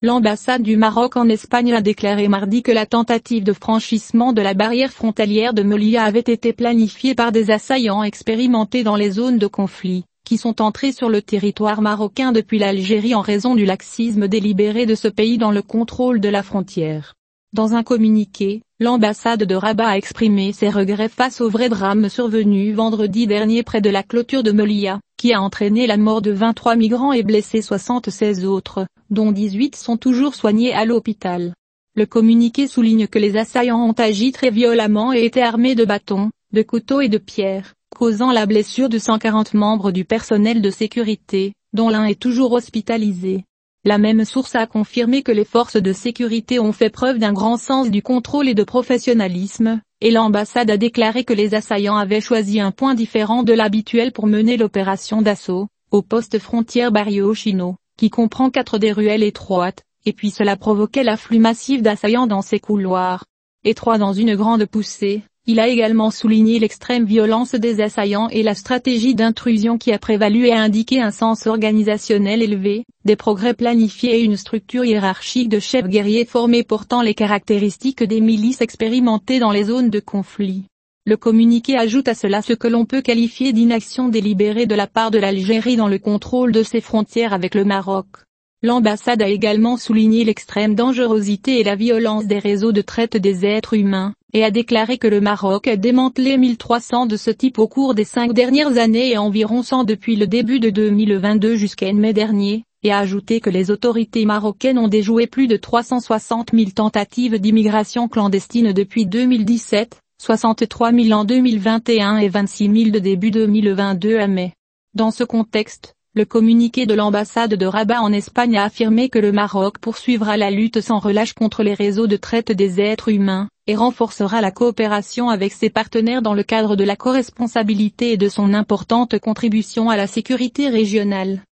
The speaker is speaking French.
L'ambassade du Maroc en Espagne a déclaré mardi que la tentative de franchissement de la barrière frontalière de Melilla avait été planifiée par des assaillants expérimentés dans les zones de conflit, qui sont entrés sur le territoire marocain depuis l'Algérie en raison du laxisme délibéré de ce pays dans le contrôle de la frontière. Dans un communiqué, l'ambassade de Rabat a exprimé ses regrets face au vrai drame survenu vendredi dernier près de la clôture de Melilla, qui a entraîné la mort de 23 migrants et blessé 76 autres, dont 18 sont toujours soignés à l'hôpital. Le communiqué souligne que les assaillants ont agi très violemment et étaient armés de bâtons, de couteaux et de pierres, causant la blessure de 140 membres du personnel de sécurité, dont l'un est toujours hospitalisé. La même source a confirmé que les forces de sécurité ont fait preuve d'un grand sens du contrôle et de professionnalisme, et l'ambassade a déclaré que les assaillants avaient choisi un point différent de l'habituel pour mener l'opération d'assaut, au poste frontière Barrio Chino, qui comprend quatre des ruelles étroites, et puis cela provoquait l'afflux massif d'assaillants dans ces couloirs. Étroits dans une grande poussée, il a également souligné l'extrême violence des assaillants et la stratégie d'intrusion qui a prévalu et a indiqué un sens organisationnel élevé, des progrès planifiés et une structure hiérarchique de chefs guerriers formés portant les caractéristiques des milices expérimentées dans les zones de conflit. Le communiqué ajoute à cela ce que l'on peut qualifier d'inaction délibérée de la part de l'Algérie dans le contrôle de ses frontières avec le Maroc. L'ambassade a également souligné l'extrême dangerosité et la violence des réseaux de traite des êtres humains, et a déclaré que le Maroc a démantelé 1300 de ce type au cours des cinq dernières années et environ 100 depuis le début de 2022 jusqu'en mai dernier, et a ajouté que les autorités marocaines ont déjoué plus de 360 000 tentatives d'immigration clandestine depuis 2017, 63 000 en 2021 et 26 000 de début 2022 à mai. Dans ce contexte, le communiqué de l'ambassade de Rabat en Espagne a affirmé que le Maroc poursuivra la lutte sans relâche contre les réseaux de traite des êtres humains, et renforcera la coopération avec ses partenaires dans le cadre de la corresponsabilité et de son importante contribution à la sécurité régionale.